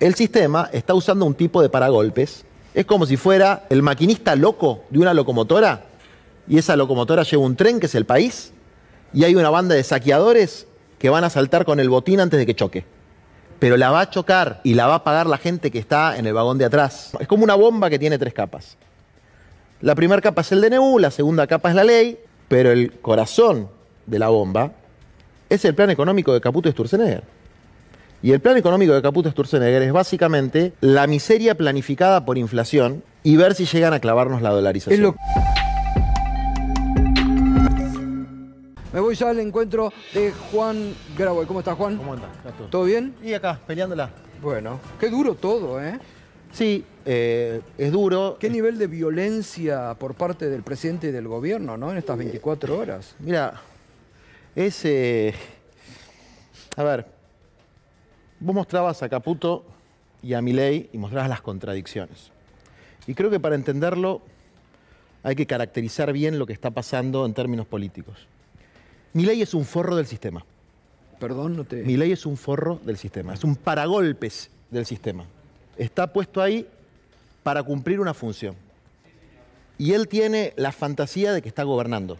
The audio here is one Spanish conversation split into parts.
el sistema está usando un tipo de paragolpes. Es como si fuera el maquinista loco de una locomotora y esa locomotora lleva un tren que es el país y hay una banda de saqueadores que van a saltar con el botín antes de que choque. Pero la va a chocar y la va a pagar la gente que está en el vagón de atrás. Es como una bomba que tiene tres capas. La primera capa es el DNU, la segunda capa es la ley, pero el corazón de la bomba es el plan económico de Caputo y Sturzenegger. Y el plan económico de Caputo Sturzenegger es básicamente la miseria planificada por inflación y ver si llegan a clavarnos la dolarización. Me voy ya al encuentro de Juan Graboy. ¿Cómo estás, Juan? ¿Cómo andas? ¿Todo bien? Y acá, peleándola. Bueno, qué duro todo, ¿eh? Sí, eh, es duro. ¿Qué nivel de violencia por parte del presidente y del gobierno, ¿no? En estas 24 eh, horas. Mira, ese... Eh, a ver, Vos mostrabas a Caputo y a Milei y mostrabas las contradicciones. Y creo que para entenderlo hay que caracterizar bien lo que está pasando en términos políticos. Milei es un forro del sistema. Perdón, no te. Milei es un forro del sistema, es un paragolpes del sistema. Está puesto ahí para cumplir una función. Y él tiene la fantasía de que está gobernando.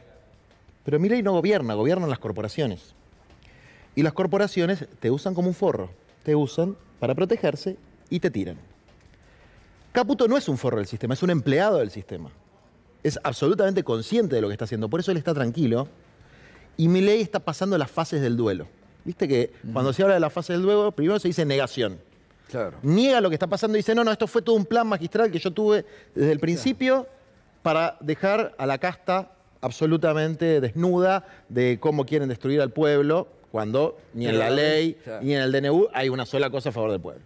Pero Milei no gobierna, gobiernan las corporaciones. Y las corporaciones te usan como un forro te usan para protegerse y te tiran. Caputo no es un forro del sistema, es un empleado del sistema. Es absolutamente consciente de lo que está haciendo, por eso él está tranquilo. Y Milei está pasando las fases del duelo. Viste que cuando se habla de la fase del duelo, primero se dice negación. Claro. Niega lo que está pasando y dice, no, no, esto fue todo un plan magistral que yo tuve desde el principio para dejar a la casta absolutamente desnuda de cómo quieren destruir al pueblo, cuando ni en la ley ni en el DNU hay una sola cosa a favor del pueblo.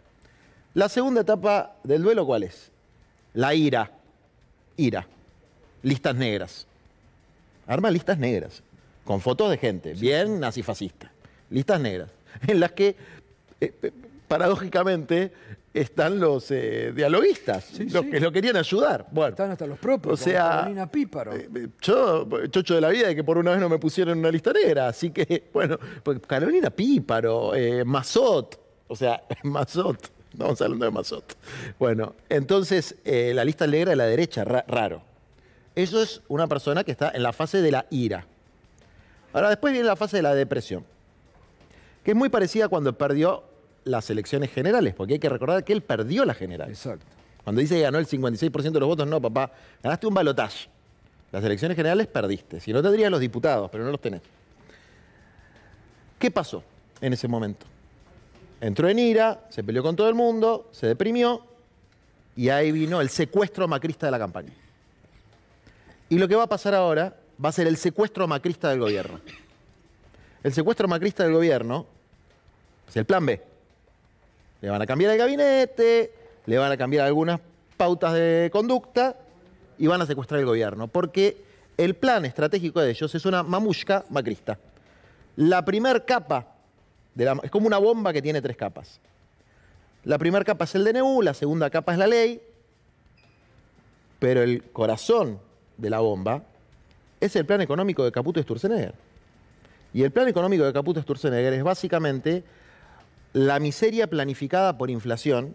La segunda etapa del duelo, ¿cuál es? La ira. Ira. Listas negras. Arma listas negras, con fotos de gente, bien nazifascista. Listas negras, en las que eh, eh, paradójicamente, están los eh, dialoguistas, los que lo querían ayudar. están hasta los propios, Carolina Píparo. Eh, eh, yo, chocho de la vida de que por una vez no me pusieron una lista negra, así que, bueno, pues Carolina Píparo, Mazot, o sea, Mazot, vamos hablando de Mazot. Bueno, entonces, la lista negra de la derecha, raro. Eso es una persona que está en la fase de la ira. Ahora, después viene la fase de la depresión, que es muy parecida cuando perdió las elecciones generales, porque hay que recordar que él perdió la general. Exacto. Cuando dice que ganó el 56% de los votos, no, papá, ganaste un balotaje. Las elecciones generales perdiste. Si no, tendrías los diputados, pero no los tenés. ¿Qué pasó en ese momento? Entró en ira, se peleó con todo el mundo, se deprimió y ahí vino el secuestro macrista de la campaña. Y lo que va a pasar ahora va a ser el secuestro macrista del gobierno. El secuestro macrista del gobierno es el plan B. Le van a cambiar el gabinete, le van a cambiar algunas pautas de conducta y van a secuestrar el gobierno, porque el plan estratégico de ellos es una mamushka macrista. La primer capa, de la, es como una bomba que tiene tres capas. La primera capa es el DNU, la segunda capa es la ley, pero el corazón de la bomba es el plan económico de Caputo y Sturzenegger. Y el plan económico de Caputo Sturzenegger es básicamente la miseria planificada por inflación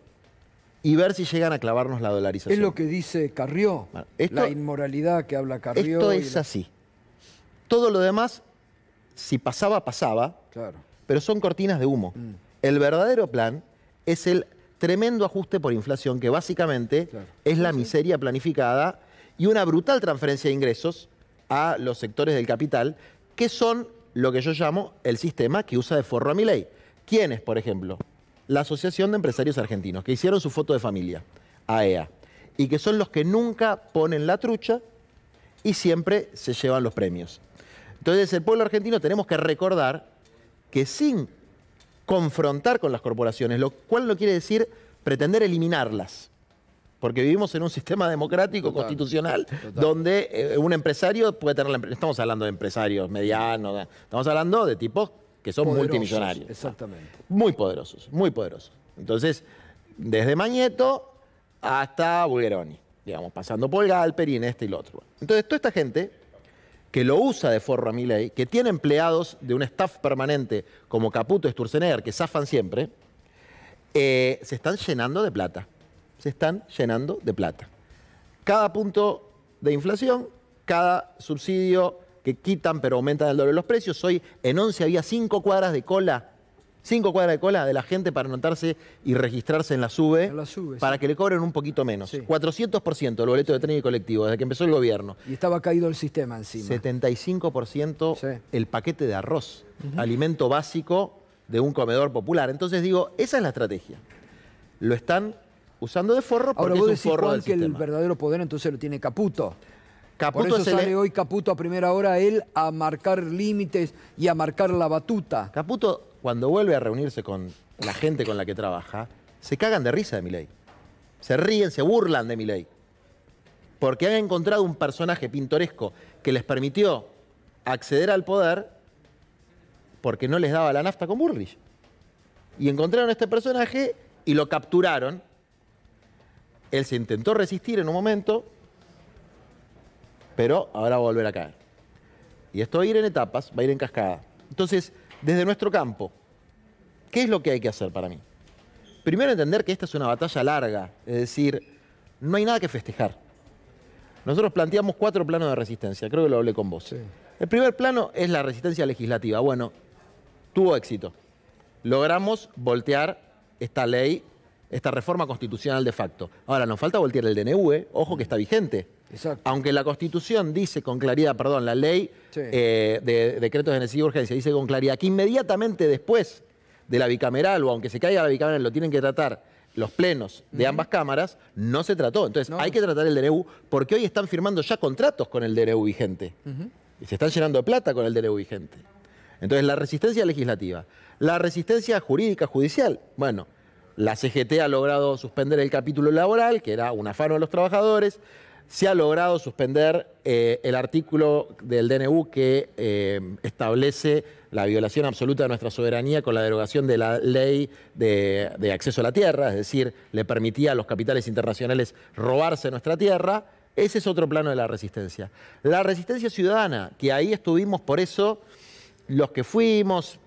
y ver si llegan a clavarnos la dolarización. Es lo que dice Carrió, la inmoralidad que habla Carrió. Esto es así. Todo lo demás, si pasaba, pasaba, claro. pero son cortinas de humo. Mm. El verdadero plan es el tremendo ajuste por inflación, que básicamente es la miseria planificada y una brutal transferencia de ingresos a los sectores del capital, que son lo que yo llamo el sistema que usa de forro a mi ley. ¿Quiénes, por ejemplo? La Asociación de Empresarios Argentinos, que hicieron su foto de familia, AEA, e y que son los que nunca ponen la trucha y siempre se llevan los premios. Entonces, el pueblo argentino tenemos que recordar que sin confrontar con las corporaciones, lo cual no quiere decir pretender eliminarlas, porque vivimos en un sistema democrático constitucional donde eh, un empresario puede tener la empresa. Estamos hablando de empresarios medianos, estamos hablando de tipos que son multimillonarios. Exactamente. Muy poderosos, muy poderosos. Entonces, desde Mañeto hasta Bulgeroni, digamos, pasando por Galperin, este y el otro. Entonces, toda esta gente que lo usa de forro a ley, que tiene empleados de un staff permanente como Caputo y Sturzenegger, que zafan siempre, eh, se están llenando de plata. Se están llenando de plata. Cada punto de inflación, cada subsidio que quitan pero aumentan el doble los precios. Hoy en 11 había 5 cuadras de cola, 5 cuadras de cola de la gente para anotarse y registrarse en la SUBE, para que le cobren un poquito menos. 400% el boleto de tren y colectivo desde que empezó el gobierno. Y estaba caído el sistema encima. 75% el paquete de arroz, alimento básico de un comedor popular. Entonces digo, esa es la estrategia. Lo están usando de forro porque Ahora, es que el verdadero poder entonces lo tiene Caputo. Caputo Por eso sale hoy Caputo a primera hora él a marcar límites y a marcar la batuta. Caputo, cuando vuelve a reunirse con la gente con la que trabaja, se cagan de risa de Milei. Se ríen, se burlan de Milei. Porque han encontrado un personaje pintoresco que les permitió acceder al poder porque no les daba la nafta con Burrich. Y encontraron este personaje y lo capturaron. Él se intentó resistir en un momento, pero ahora va a volver a caer. Y esto va a ir en etapas, va a ir en cascada. Entonces, desde nuestro campo, ¿qué es lo que hay que hacer para mí? Primero entender que esta es una batalla larga, es decir, no hay nada que festejar. Nosotros planteamos cuatro planos de resistencia, creo que lo hablé con vos. El primer plano es la resistencia legislativa. Bueno, tuvo éxito. Logramos voltear esta ley esta reforma constitucional de facto. Ahora, nos falta voltear el DNU, ¿eh? ojo que está vigente. Exacto. Aunque la Constitución dice con claridad, perdón, la ley eh, de decretos de necesidad y urgencia dice con claridad que inmediatamente después de la bicameral, o aunque se caiga la bicameral, lo tienen que tratar los plenos de ambas cámaras, no se trató. Entonces, hay que tratar el DNU porque hoy están firmando ya contratos con el DNU vigente. Y se están llenando de plata con el DNU vigente. Entonces, la resistencia legislativa, la resistencia jurídica, judicial, bueno, la CGT ha logrado suspender el capítulo laboral, que era un afano a los trabajadores. Se ha logrado suspender eh, el artículo del DNU que eh, establece la violación absoluta de nuestra soberanía con la derogación de la ley de, de acceso a la tierra, es decir, le permitía a los capitales internacionales robarse nuestra tierra. Ese es otro plano de la resistencia. La resistencia ciudadana, que ahí estuvimos por eso los que fuimos,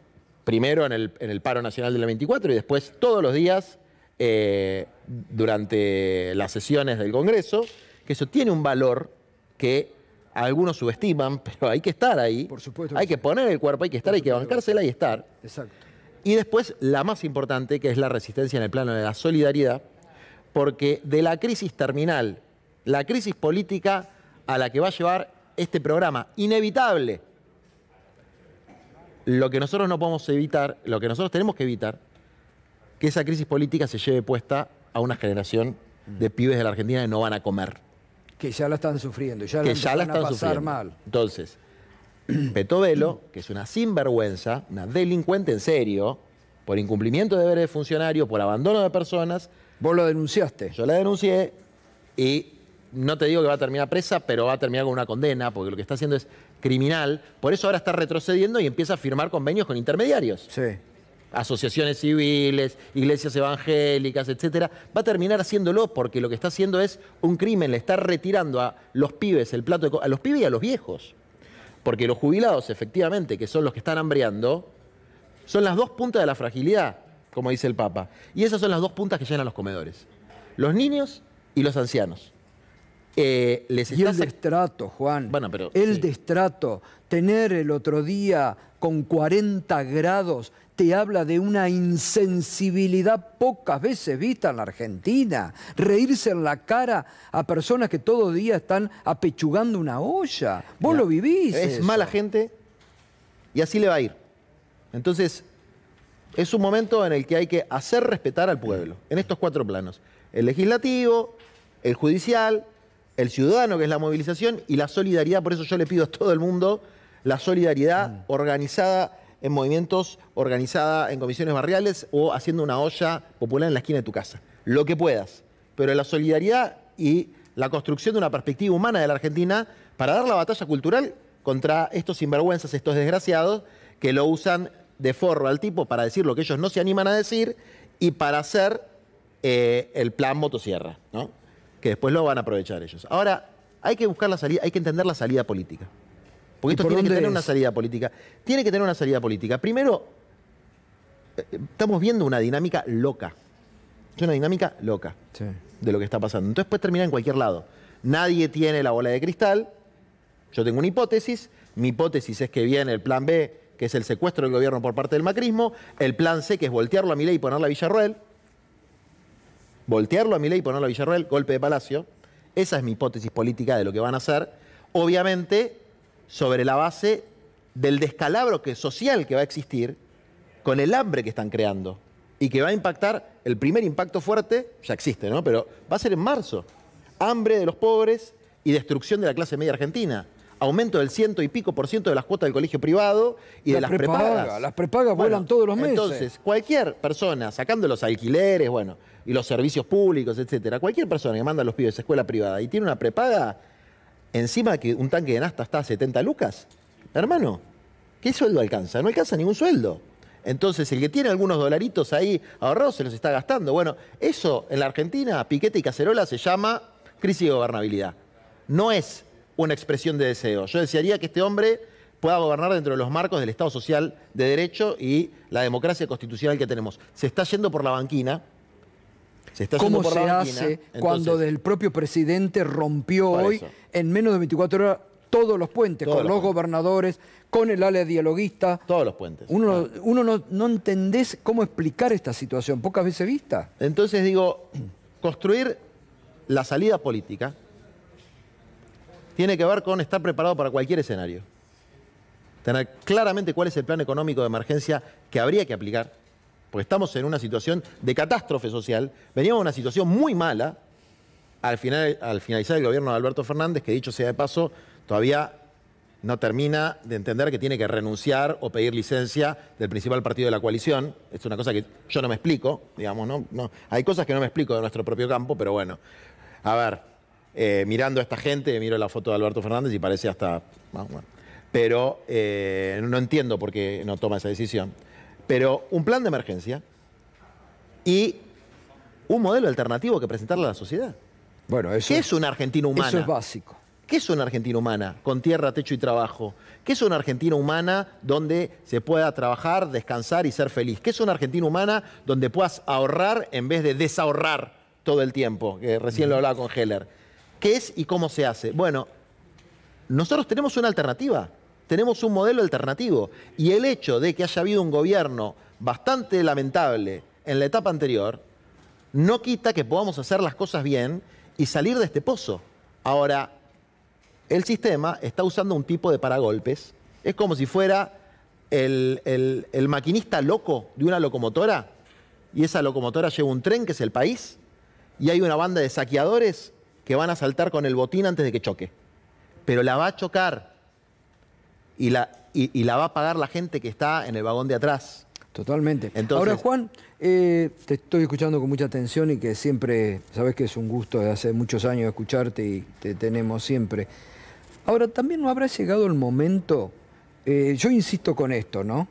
primero en el, paro nacional del 24 y después todos los días eh, durante las sesiones del Congreso, que eso tiene un valor que algunos subestiman, pero hay que estar ahí. Hay que poner el cuerpo, hay que estar, hay que bancársela y estar. Exacto. Y después la más importante, que es la resistencia en el plano de la solidaridad, porque de la crisis terminal, la crisis política a la que va a llevar este programa, inevitable, lo que nosotros no podemos evitar, lo que nosotros tenemos que evitar, que esa crisis política se lleve puesta a una generación de mm. pibes de la Argentina que no van a comer. Que ya la están sufriendo, ya que ya la están pasar mal. Entonces, Petovelo, que es una sinvergüenza, una delincuente en serio, por incumplimiento de deberes de funcionario, por abandono de personas. Vos lo denunciaste. Yo la denuncié y no te digo que va a terminar presa, pero va a terminar con una condena, porque lo que está haciendo es criminal. Por eso ahora está retrocediendo y empieza a firmar convenios con intermediarios. Sí. Asociaciones civiles, iglesias evangélicas, etcétera. Va a terminar haciéndolo porque lo que está haciendo es un crimen, le está retirando a los pibes el plato de a los pibes y a los viejos. Porque los jubilados, efectivamente, que son los que están hambriando, son las dos puntas de la fragilidad, como dice el Papa. Y esas son las dos puntas que llenan los comedores. Los niños y los ancianos. Eh, y el destrato, Juan. el destrato. Tener el otro día con 40 grados te habla de una insensibilidad pocas veces vista en la Argentina. Reírse en la cara a personas que todo día están apechugando una olla. Vos lo vivís. Es mala gente y así le va a ir. Entonces, es un momento en el que hay que hacer respetar al pueblo, en estos cuatro planos. El legislativo, el judicial, el ciudadano, que es la movilización, y la solidaridad. Por eso yo le pido a todo el mundo la solidaridad mm. organizada en movimientos, organizada en comisiones barriales o haciendo una olla popular en la esquina de tu casa. Lo que puedas. Pero la solidaridad y la construcción de una perspectiva humana de la Argentina para dar la batalla cultural contra estos sinvergüenzas, estos desgraciados, que lo usan de forro al tipo para decir lo que ellos no se animan a decir y para hacer eh, el plan motosierra. ¿no? que después lo van a aprovechar ellos. Ahora, hay que buscar la salida, hay que entender la salida política. Porque esto tiene que tener una salida política. Tiene que tener una salida política. Primero, eh, eh, estamos viendo una dinámica loca. Es una dinámica loca de lo que está pasando. Entonces puede terminar en cualquier lado. Nadie tiene la bola de cristal. Yo tengo una hipótesis. Mi hipótesis es que viene el plan B, que es el secuestro del gobierno por parte del macrismo. El plan C, que es voltearlo a mi ley y ponerle a Villarroel voltearlo a Milei y ponerlo a Villarroel, golpe de palacio. Esa es mi hipótesis política de lo que van a hacer. Obviamente, sobre la base del descalabro que, social que va a existir con el hambre que están creando y que va a impactar, el primer impacto fuerte ya existe, ¿no? Pero va a ser en marzo. Hambre de los pobres y destrucción de la clase media argentina aumento del ciento y pico por ciento de las cuotas del colegio privado y de las prepagas. Las prepagas vuelan todos los meses. Entonces, cualquier persona, sacando los alquileres, bueno, y los servicios públicos, etcétera, cualquier persona que manda a los pibes a escuela privada y tiene una prepaga, encima que un tanque de nasta está a 70 lucas, hermano, ¿qué sueldo alcanza? No alcanza ningún sueldo. Entonces, el que tiene algunos dolaritos ahí ahorrados se los está gastando. Bueno, eso en la Argentina, piquete y cacerola, se llama crisis de gobernabilidad. No es una expresión de deseo. Yo desearía que este hombre pueda gobernar dentro de los marcos del Estado Social de Derecho y la democracia constitucional que tenemos. Se está yendo por la banquina. Se está ¿Cómo yendo por se hace cuando del propio presidente rompió hoy, en menos de 24 horas, todos los puentes, con los, gobernadores, con el ala dialoguista. Todos los puentes. Ah. Uno, no, no, entendés cómo explicar esta situación, pocas veces vista. Entonces digo, construir la salida política, tiene que ver con estar preparado para cualquier escenario. Tener claramente cuál es el plan económico de emergencia que habría que aplicar, porque estamos en una situación de catástrofe social, veníamos de una situación muy mala al, finalizar el gobierno de Alberto Fernández, que dicho sea de paso, todavía no termina de entender que tiene que renunciar o pedir licencia del principal partido de la coalición. Es una cosa que yo no me explico, digamos, no hay cosas que no me explico de nuestro propio campo, pero bueno. A ver, eh, mirando a esta gente, miro la foto de Alberto Fernández y parece hasta... pero eh, no entiendo por qué no toma esa decisión. Pero un plan de emergencia y un modelo alternativo que presentarle a la sociedad. Bueno, eso, ¿Qué es una Argentina humana? Eso es básico. ¿Qué es una Argentina humana con tierra, techo y trabajo? ¿Qué es una Argentina humana donde se pueda trabajar, descansar y ser feliz? ¿Qué es una Argentina humana donde puedas ahorrar en vez de desahorrar todo el tiempo? recién lo mm. hablaba con Heller. ¿Qué es y cómo se hace? Bueno, nosotros tenemos una alternativa, tenemos un modelo alternativo. Y el hecho de que haya habido un gobierno bastante lamentable en la etapa anterior, no quita que podamos hacer las cosas bien y salir de este pozo. Ahora, el sistema está usando un tipo de paragolpes. Es como si fuera el, maquinista loco de una locomotora y esa locomotora lleva un tren que es el país y hay una banda de saqueadores que van a saltar con el botín antes de que choque. Pero la va a chocar y la, y, la va a pagar la gente que está en el vagón de atrás. Totalmente. Ahora, Juan, eh, te estoy escuchando con mucha atención y que siempre, sabes que es un gusto de hace muchos años escucharte y te tenemos siempre. Ahora, también no habrá llegado el momento, eh, yo insisto con esto, ¿no?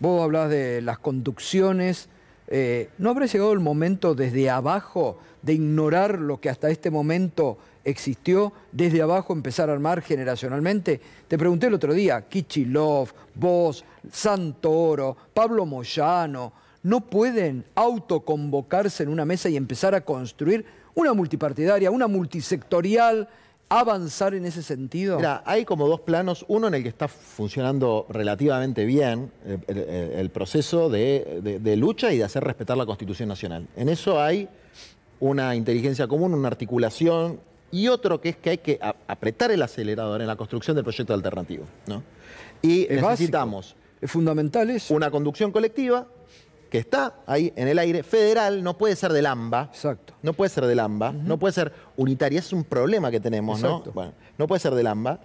Vos hablas de las conducciones eh, ¿no habrá llegado el momento desde abajo de ignorar lo que hasta este momento existió, desde abajo empezar a armar generacionalmente? Te pregunté el otro día, Kichilov, vos, Santoro, Pablo Moyano, ¿no pueden autoconvocarse en una mesa y empezar a construir una multipartidaria, una multisectorial? avanzar en ese sentido? Mira, hay como dos planos. Uno en el que está funcionando relativamente bien eh, el, proceso de, lucha y de hacer respetar la Constitución Nacional. En eso hay una inteligencia común, una articulación y otro que es que hay que apretar el acelerador en la construcción del proyecto alternativo. Y necesitamos... Una conducción colectiva, que está ahí en el aire, federal, no puede ser del AMBA. Exacto. No puede ser del AMBA, no puede ser unitaria, es un problema que tenemos, ¿no? Bueno, no puede ser del AMBA.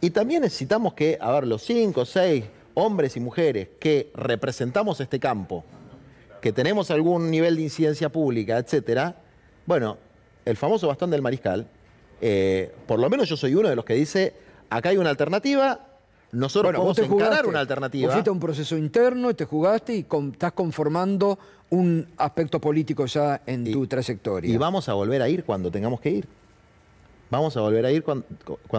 Y también necesitamos que, a ver, los cinco, seis hombres y mujeres que representamos este campo, que tenemos algún nivel de incidencia pública, etcétera, bueno, el famoso bastón del mariscal, eh, por lo menos yo soy uno de los que dice, acá hay una alternativa, nosotros vamos podemos encarar una alternativa. Vos un proceso interno y te jugaste y estás conformando un aspecto político ya en tu trayectoria. Y vamos a volver a ir cuando tengamos que ir. Vamos a volver a ir cuando,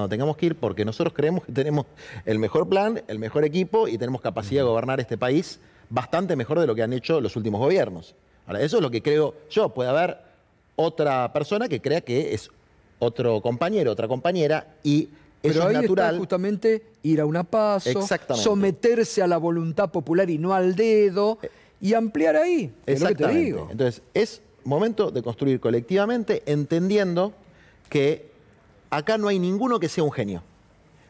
tengamos que ir porque nosotros creemos que tenemos el mejor plan, el mejor equipo y tenemos capacidad de gobernar este país bastante mejor de lo que han hecho los últimos gobiernos. Ahora, eso es lo que creo yo. Puede haber otra persona que crea que es otro compañero, otra compañera y es natural. justamente ir a una paso, someterse a la voluntad popular y no al dedo, eh, y ampliar ahí. Es lo que digo. Entonces, es momento de construir colectivamente, entendiendo que acá no hay ninguno que sea un genio.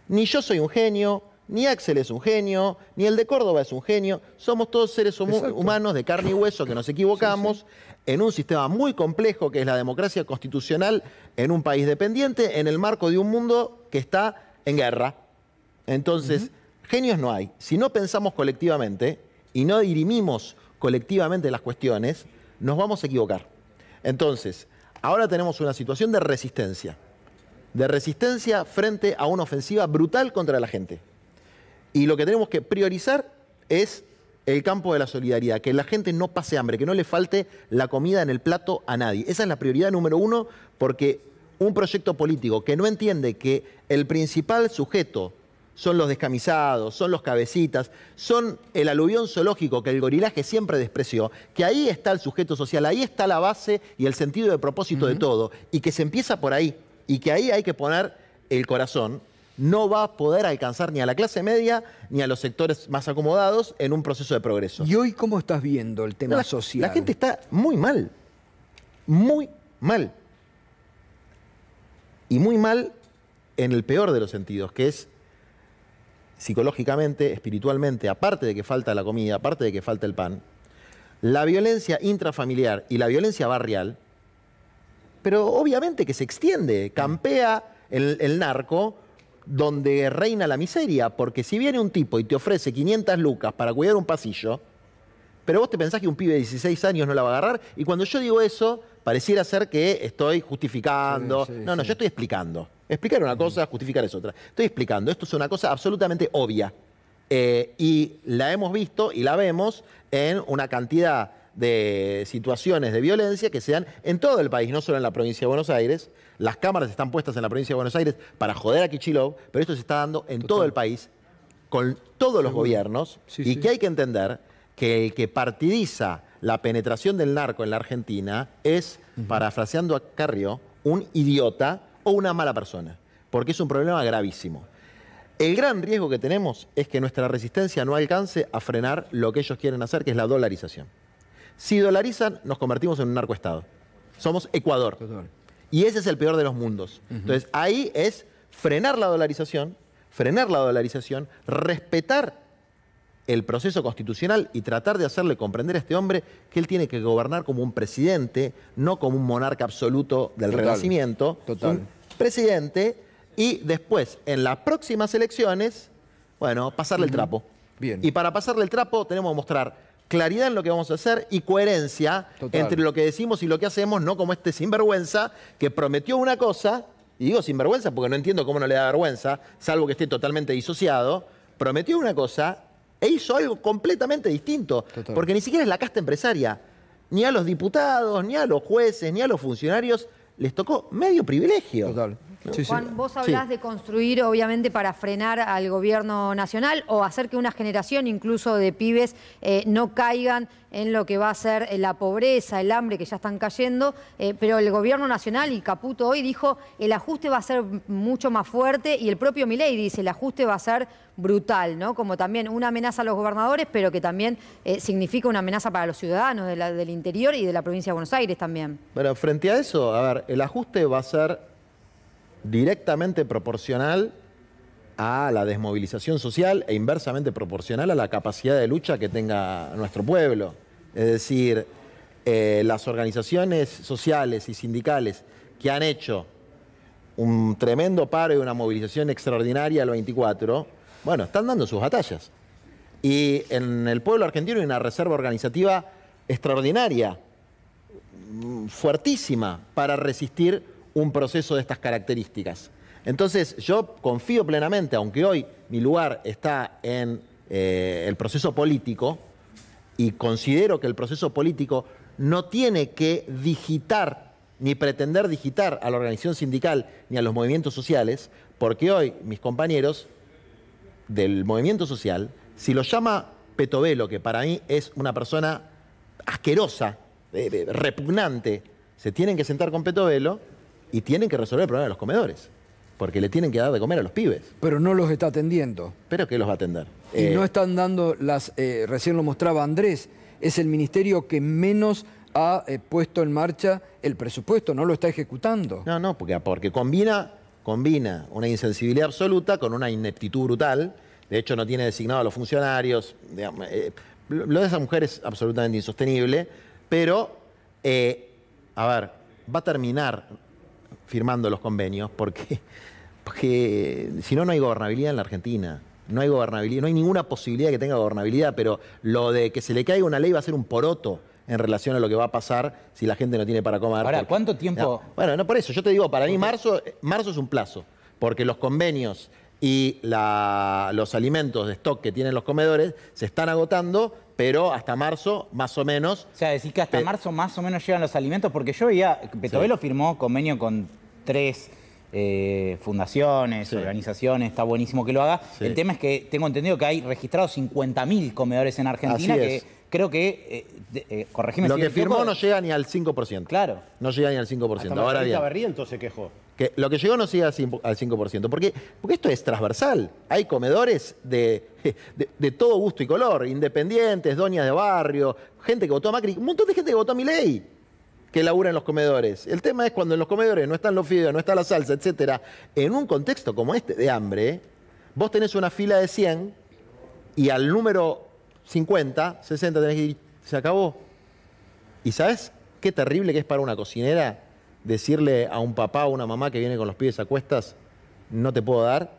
Ni yo soy un genio, ni Axel es un genio, ni el de Córdoba es un genio. Somos todos seres humanos de carne y hueso que nos equivocamos en un sistema muy complejo que es la democracia constitucional en un país dependiente, en el marco de un mundo que está en guerra. Entonces, genios no hay. Si no pensamos colectivamente y no dirimimos colectivamente las cuestiones, nos vamos a equivocar. Entonces, ahora tenemos una situación de resistencia. De resistencia frente a una ofensiva brutal contra la gente. Y lo que tenemos que priorizar es el campo de la solidaridad, que la gente no pase hambre, que no le falte la comida en el plato a nadie. Esa es la prioridad número uno, porque un proyecto político que no entiende que el principal sujeto son los descamisados, son los cabecitas, son el aluvión zoológico que el gorilaje siempre despreció, que ahí está el sujeto social, ahí está la base y el sentido de propósito de todo, y que se empieza por ahí, y que ahí hay que poner el corazón, no va a poder alcanzar ni a la clase media ni a los sectores más acomodados en un proceso de progreso. ¿Y hoy cómo estás viendo el tema social? La gente está muy mal, muy mal. Y muy mal en el peor de los sentidos, que es psicológicamente, espiritualmente, aparte de que falta la comida, aparte de que falta el pan, la violencia intrafamiliar y la violencia barrial, pero obviamente que se extiende, campea el narco donde reina la miseria, porque si viene un tipo y te ofrece 500 lucas para cuidar un pasillo, pero vos te pensás que un pibe de 16 años no la va a agarrar, y cuando yo digo eso, pareciera ser que estoy justificando. no, no, yo estoy explicando. Explicar una cosa, justificar es otra. Estoy explicando, esto es una cosa absolutamente obvia. Eh, y la hemos visto y la vemos en una cantidad de situaciones de violencia que se dan en todo el país, no solo en la provincia de Buenos Aires, las cámaras están puestas en la provincia de Buenos Aires para joder a Kichilov, pero esto se está dando en todo el país, con todos los gobiernos, y que hay que entender que el que partidiza la penetración del narco en la Argentina es, parafraseando a Carrió, un idiota o una mala persona, porque es un problema gravísimo. El gran riesgo que tenemos es que nuestra resistencia no alcance a frenar lo que ellos quieren hacer, que es la dolarización. Si dolarizan, nos convertimos en un narcoestado. Somos Ecuador. Y ese es el peor de los mundos. Entonces, ahí es frenar la dolarización, frenar la dolarización, respetar el proceso constitucional y tratar de hacerle comprender a este hombre que él tiene que gobernar como un presidente, no como un monarca absoluto del Renacimiento. Total. presidente y después, en las próximas elecciones, bueno, pasarle el trapo. Bien. Y para pasarle el trapo tenemos que mostrar claridad en lo que vamos a hacer y coherencia entre lo que decimos y lo que hacemos, no como este sinvergüenza que prometió una cosa, y digo sinvergüenza porque no entiendo cómo no le da vergüenza, salvo que esté totalmente disociado, prometió una cosa e hizo algo completamente distinto, porque ni siquiera es la casta empresaria, ni a los diputados, ni a los jueces, ni a los funcionarios les tocó medio privilegio. Juan, vos hablás de construir, obviamente, para frenar al gobierno nacional o hacer que una generación incluso de pibes eh, no caigan en lo que va a ser eh, la pobreza, el hambre que ya están cayendo, eh, pero el gobierno nacional y Caputo hoy dijo el ajuste va a ser mucho más fuerte y el propio Milei dice el ajuste va a ser brutal, ¿no? Como también una amenaza a los gobernadores, pero que también significa una amenaza para los ciudadanos del interior y de la provincia de Buenos Aires también. Bueno, frente a eso, a ver, el ajuste va a ser directamente proporcional a la desmovilización social e inversamente proporcional a la capacidad de lucha que tenga nuestro pueblo. Es decir, eh, las organizaciones sociales y sindicales que han hecho un tremendo paro y una movilización extraordinaria el 24, bueno, están dando sus batallas. Y en el pueblo argentino hay una reserva organizativa extraordinaria, mm, fuertísima, para resistir un proceso de estas características. Entonces yo confío plenamente, aunque hoy mi lugar está en eh, el proceso político, y considero que el proceso político no tiene que digitar ni pretender digitar a la organización sindical ni a los movimientos sociales, porque hoy mis compañeros del movimiento social, si lo llama Petovelo, que para mí es una persona asquerosa, eh, eh, repugnante, se tienen que sentar con Petovelo y tienen que resolver el problema de los comedores, porque le tienen que dar de comer a los pibes. Pero no los está atendiendo. ¿Pero qué los va a atender? Y no eh, están dando las, eh, recién lo mostraba Andrés, es el ministerio que menos ha eh, puesto en marcha el presupuesto, no lo está ejecutando. No, no, porque, combina, combina una insensibilidad absoluta con una ineptitud brutal. De hecho, no tiene designado a los funcionarios. lo de esa mujer es absolutamente insostenible, pero, a ver, va a terminar firmando los convenios porque, porque si no, no hay gobernabilidad en la Argentina. No hay gobernabilidad, no hay ninguna posibilidad que tenga gobernabilidad, pero lo de que se le caiga una ley va a ser un poroto en relación a lo que va a pasar si la gente no tiene para comer. Ahora, ¿cuánto tiempo? bueno, no por eso, yo te digo, para mí marzo, marzo es un plazo, porque los convenios y la, los alimentos de stock que tienen los comedores se están agotando pero hasta marzo, más o menos. O sea, decir que hasta marzo más o menos llegan los alimentos, porque yo veía, Petovelo firmó convenio con tres eh, fundaciones, organizaciones, está buenísimo que lo haga. El tema es que tengo entendido que hay registrados 50.000 comedores en Argentina que creo que, eh, eh Lo que firmó no llega ni al 5%. Claro. No llega ni al 5%. Ahora bien. se quejó. Que lo que llegó no llega al 5%, porque, porque esto es transversal. Hay comedores de, de, todo gusto y color, independientes, doñas de barrio, gente que votó a Macri, un montón de gente que votó a ley que labura en los comedores. El tema es cuando en los comedores no están los fideos, no está la salsa, etc. en un contexto como este de hambre, vos tenés una fila de 100 y al número 50, 60 tenés que ir, se acabó. ¿Y sabes qué terrible que es para una cocinera decirle a un papá o una mamá que viene con los pies a cuestas, no te puedo dar?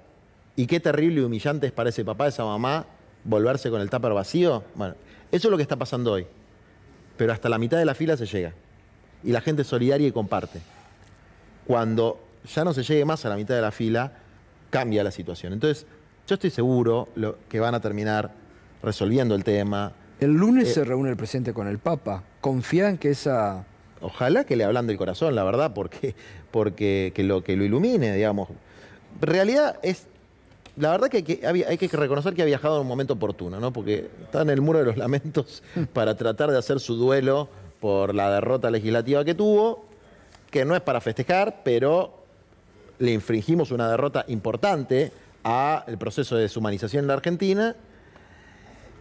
¿Y qué terrible y humillante es para ese papá, esa mamá, volverse con el tupper vacío? Bueno, eso es lo que está pasando hoy. Pero hasta la mitad de la fila se llega. Y la gente es solidaria y comparte. Cuando ya no se llegue más a la mitad de la fila, cambia la situación. Entonces, yo estoy seguro que van a terminar resolviendo el tema. El lunes eh, se reúne el presidente con el Papa. ¿Confían que esa... Ojalá que le hablan del corazón, la verdad, porque, porque lo, que lo ilumine, digamos. En realidad es... La verdad que hay, que hay que reconocer que ha viajado en un momento oportuno, ¿no? Porque está en el muro de los lamentos para tratar de hacer su duelo por la derrota legislativa que tuvo, que no es para festejar, pero le infringimos una derrota importante al proceso de deshumanización en la Argentina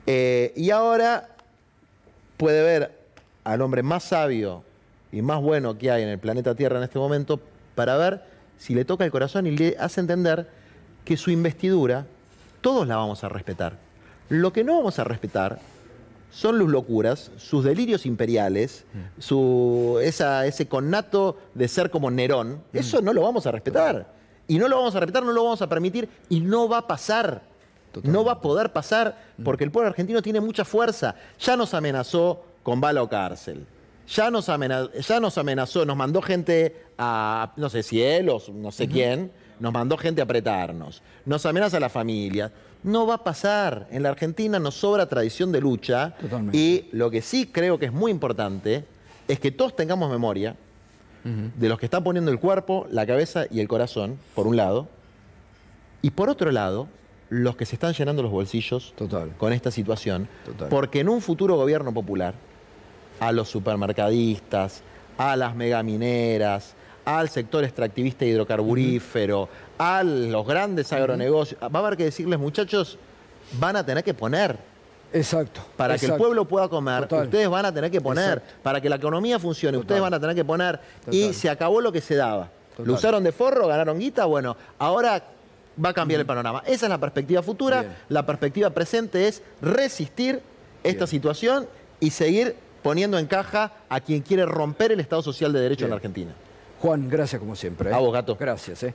eh, y ahora puede ver al hombre más sabio y más bueno que hay en el planeta Tierra en este momento para ver si le toca el corazón y le hace entender que su investidura todos la vamos a respetar. Lo que no vamos a respetar son sus locuras, sus delirios imperiales, mm. ese connato de ser como Nerón. Mm. Eso no lo vamos a respetar. Y no lo vamos a respetar, no lo vamos a permitir y no va a pasar. No va a poder pasar porque el pueblo argentino tiene mucha fuerza. Ya nos amenazó con bala o cárcel. Ya nos, amenazó, ya nos amenazó, nos mandó gente a, no sé, si cielos, no sé quién, nos mandó gente a apretarnos. Nos amenaza a la familia. No va a pasar. En la Argentina nos sobra tradición de lucha. Y lo que sí creo que es muy importante es que todos tengamos memoria de los que están poniendo el cuerpo, la cabeza y el corazón, por un lado. Y por otro lado, los que se están llenando los bolsillos con esta situación. Porque en un futuro gobierno popular, a los supermercadistas, a las megamineras, al sector extractivista hidrocarburífero, a los grandes agronegocios, va a haber que decirles, muchachos, van a tener que poner. Exacto. Para que el pueblo pueda comer, ustedes van a tener que poner. Para que la economía funcione, ustedes van a tener que poner. Y se acabó lo que se daba. Lo usaron de forro, ganaron guita, bueno, ahora va a cambiar el panorama. Esa es la perspectiva futura. La perspectiva presente es resistir esta situación y seguir poniendo en caja a quien quiere romper el Estado Social de Derecho en la Argentina. Juan, gracias como siempre. ¿eh? abogado. Gracias. ¿eh?